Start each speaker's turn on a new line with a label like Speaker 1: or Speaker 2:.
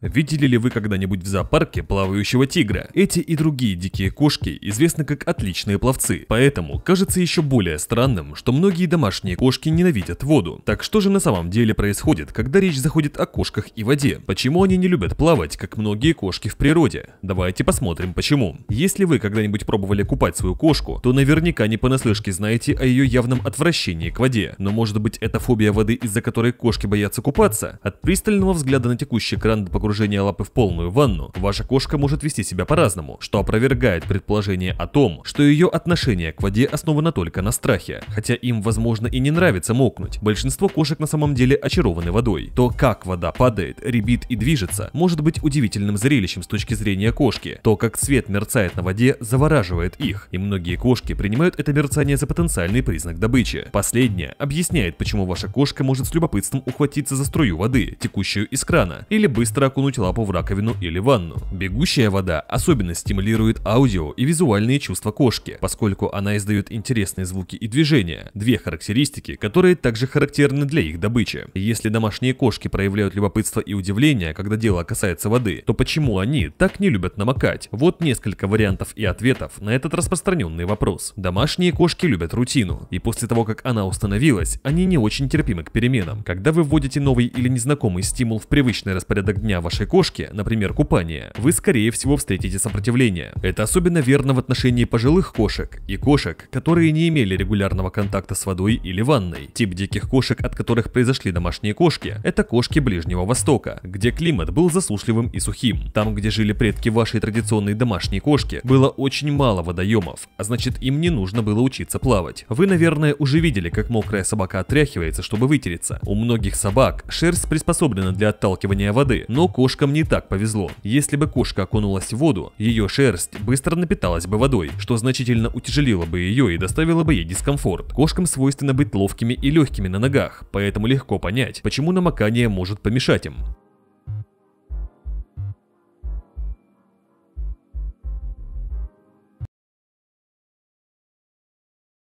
Speaker 1: Видели ли вы когда-нибудь в зоопарке плавающего тигра? Эти и другие дикие кошки известны как отличные пловцы, поэтому кажется еще более странным, что многие домашние кошки ненавидят воду. Так что же на самом деле происходит, когда речь заходит о кошках и воде? Почему они не любят плавать, как многие кошки в природе? Давайте посмотрим почему. Если вы когда-нибудь пробовали купать свою кошку, то наверняка не понаслышке знаете о ее явном отвращении к воде. Но может быть это фобия воды, из-за которой кошки боятся купаться? От пристального взгляда на текущий кран до погружения погружения лапы в полную ванну, ваша кошка может вести себя по-разному, что опровергает предположение о том, что ее отношение к воде основано только на страхе. Хотя им, возможно, и не нравится мокнуть, большинство кошек на самом деле очарованы водой. То, как вода падает, ребит и движется, может быть удивительным зрелищем с точки зрения кошки. То, как свет мерцает на воде, завораживает их, и многие кошки принимают это мерцание за потенциальный признак добычи. Последнее объясняет, почему ваша кошка может с любопытством ухватиться за струю воды, текущую из крана, или быстро окунуть лапу в раковину или ванну. Бегущая вода особенно стимулирует аудио и визуальные чувства кошки, поскольку она издает интересные звуки и движения, две характеристики, которые также характерны для их добычи. Если домашние кошки проявляют любопытство и удивление, когда дело касается воды, то почему они так не любят намокать? Вот несколько вариантов и ответов на этот распространенный вопрос. Домашние кошки любят рутину, и после того, как она установилась, они не очень терпимы к переменам. Когда вы вводите новый или незнакомый стимул в привычный распорядок дня в вашей кошки, например, купание, вы скорее всего встретите сопротивление. Это особенно верно в отношении пожилых кошек и кошек, которые не имели регулярного контакта с водой или ванной. Тип диких кошек, от которых произошли домашние кошки, это кошки Ближнего Востока, где климат был засушливым и сухим. Там, где жили предки вашей традиционной домашней кошки, было очень мало водоемов, а значит им не нужно было учиться плавать. Вы, наверное, уже видели, как мокрая собака отряхивается, чтобы вытереться. У многих собак шерсть приспособлена для отталкивания воды, но Кошкам не так повезло. Если бы кошка окунулась в воду, ее шерсть быстро напиталась бы водой, что значительно утяжелило бы ее и доставило бы ей дискомфорт. Кошкам свойственно быть ловкими и легкими на ногах, поэтому легко понять, почему намокание может помешать им.